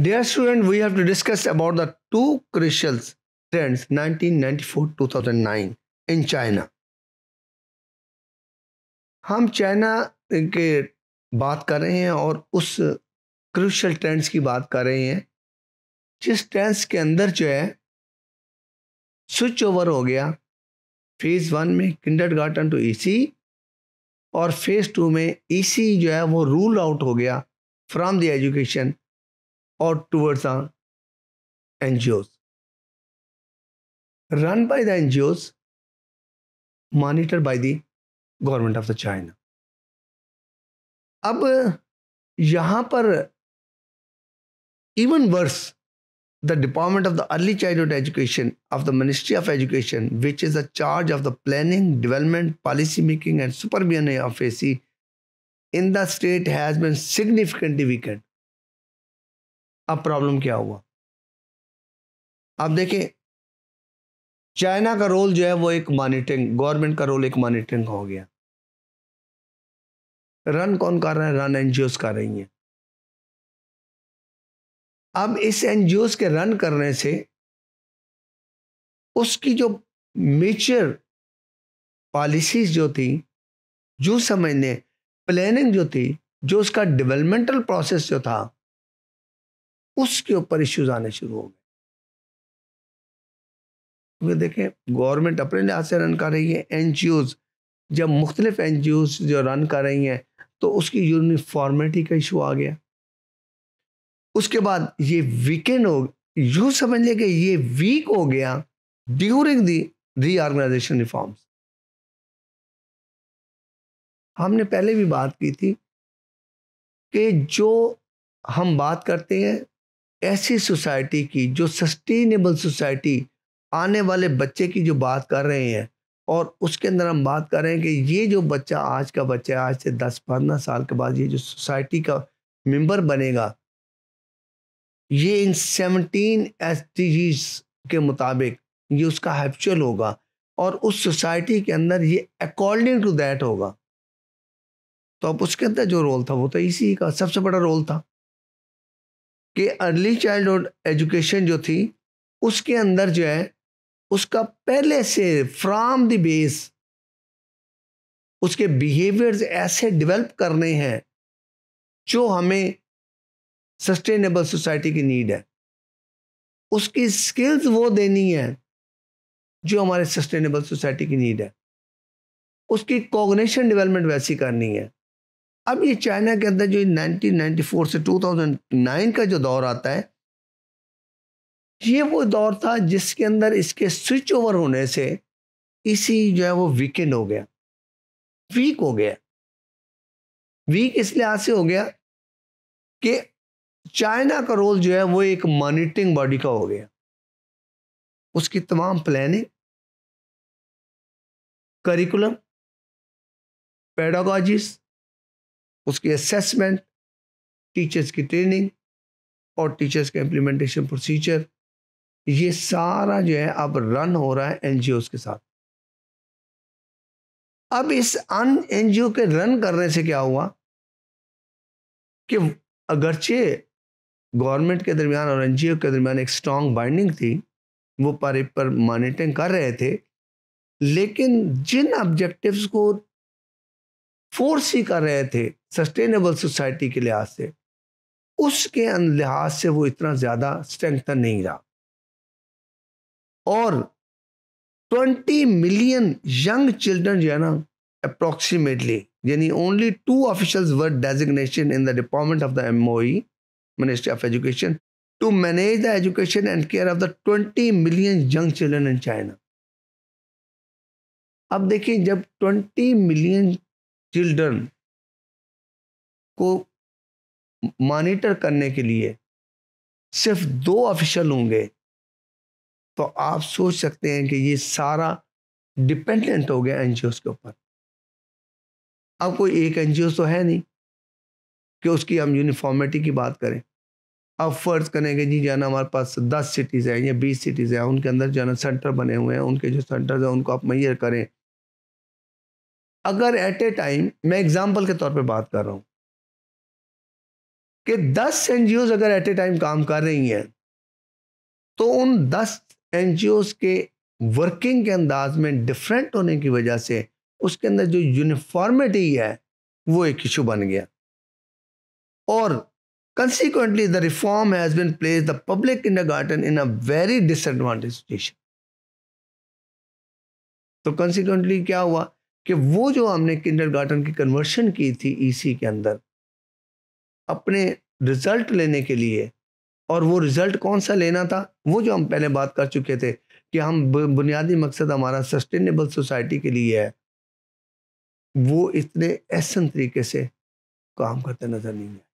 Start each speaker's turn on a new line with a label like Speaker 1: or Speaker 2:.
Speaker 1: Dear student, we have to discuss about the two crucial trends 1994-2009 in China. हम China के बात कर रहे हैं और उस क्रूशल ट्रेंड्स की बात कर रहे हैं जिस ट्रेंड्स के अंदर जो है स्विच ओवर हो गया फेज़ वन में किंडर गार्टन टू ईसी और फेज़ टू में ईसी e जो है वो रूल आउट हो गया from the education or towards the NGOs. Run by the NGOs, monitored by the government of the China. अब यहाँ पर even worse, the Department of the Early Childhood Education of the Ministry of Education, which is a charge of the planning, development, policy making, and supervision of AC in the state, has been significantly weakened. अब problem क्या हुआ अब देखिए China का role जो है वो एक मॉनिटरिंग गवर्नमेंट का रोल एक मॉनिटरिंग हो गया रन कौन कर रहा है रन एनजीओ कर रही हैं अब इस एनजीओ के रन करने से उसकी जो मेचर पॉलिसीज जो थी जो समझने प्लानिंग जो थी जो उसका डेवलपमेंटल प्रोसेस जो था उसके ऊपर इश्यूज आने शुरू हो गए क्योंकि देखें गवर्नमेंट अपने लिहाज से रन कर रही है एन जब मुख्तलिफ एन जो रन कर रही हैं तो उसकी यूनिफॉर्मेटी का इशू आ गया उसके बाद ये वीकेंड हो यूँ समझ लिया कि ये वीक हो गया ड्यूरिंग दी री रिफॉर्म्स हमने पहले भी बात की थी कि जो हम बात करते हैं ऐसी सोसाइटी की जो सस्टेनेबल सोसाइटी आने वाले बच्चे की जो बात कर रहे हैं और उसके अंदर हम बात कर रहे हैं कि ये जो बच्चा आज का बच्चा आज से दस पंद्रह साल के बाद ये जो सोसाइटी का मेंबर बनेगा ये इन सेवनटीन एस के मुताबिक ये उसका हैपचुअल होगा और उस सोसाइटी के अंदर ये अकॉर्डिंग टू दैट होगा तो अब उसके अंदर जो रोल था वो तो इसी का सबसे बड़ा रोल था कि अर्ली चाइल्डहुड एजुकेशन जो थी उसके अंदर जो है उसका पहले से फ्रॉम द बेस उसके बिहेवियर्स ऐसे डेवलप करने हैं जो हमें सस्टेनेबल सोसाइटी की नीड है उसकी स्किल्स वो देनी है जो हमारे सस्टेनेबल सोसाइटी की नीड है उसकी कॉग्निशन डेवलपमेंट वैसी करनी है अब ये चाइना के अंदर जो 1994 से 2009 का जो दौर आता है ये वो दौर था जिसके अंदर इसके स्विच ओवर होने से इसी जो है वो वीकेंड हो गया वीक हो गया वीक इस लिहाज से हो गया कि चाइना का रोल जो है वो एक मॉनिटरिंग बॉडी का हो गया उसकी तमाम प्लानिंग करिकुलम पेडागॉजिस्ट उसकी असेसमेंट टीचर्स की ट्रेनिंग और टीचर्स के इम्प्लीमेंटेशन प्रोसीजर ये सारा जो है अब रन हो रहा है एनजीओ के साथ अब इस अन एनजीओ के रन करने से क्या हुआ कि अगरचे गवर्नमेंट के दरमियान और एनजीओ के दरमियान एक स्ट्रांग बाइंडिंग थी वो पर पर मॉनिटरिंग कर रहे थे लेकिन जिन ऑब्जेक्टिव्स को फोर्स ही कर रहे थे सस्टेनेबल सोसाइटी के लिहाज से उसके लिहाज से वो इतना ज्यादा स्ट्रेंथन नहीं रहा और 20 मिलियन यंग चिल्ड्रन जो है ना अप्रोक्सीमेटली यानी only two official were designation in the department of the M MOE ministry of education to manage the education and care of the 20 million young children in China अब देखिए जब 20 million children को monitor करने के लिए सिर्फ दो official होंगे तो आप सोच सकते हैं कि ये सारा डिपेंडेंट हो गया एन के ऊपर अब कोई एक एन तो है नहीं कि उसकी हम यूनिफॉर्मिटी की बात करें अब फर्ज करें कि जी जाना हमारे पास दस सिटीज़ हैं या बीस सिटीज़ हैं उनके अंदर जाना सेंटर बने हुए हैं उनके जो सेंटर्स हैं उनको आप मैयर करें अगर एट ए टाइम मैं एग्जाम्पल के तौर पर बात कर रहा हूँ कि दस एन अगर एट ए टाइम काम कर रही हैं तो उन दस एन के वर्किंग के अंदाज में डिफरेंट होने की वजह से उसके अंदर जो यूनिफॉर्मिटी है वो एक इशू बन गया और reform has been place the public in the garden in a very disadvantage situation तो कंसिक्वेंटली क्या हुआ कि वो जो हमने किंडर गार्डन की कन्वर्शन की थी ईसी e के अंदर अपने रिजल्ट लेने के लिए और वो रिजल्ट कौन सा लेना था वो जो हम पहले बात कर चुके थे कि हम बुनियादी मकसद हमारा सस्टेनेबल सोसाइटी के लिए है वो इतने एहसन तरीके से काम करते नज़र नहीं आए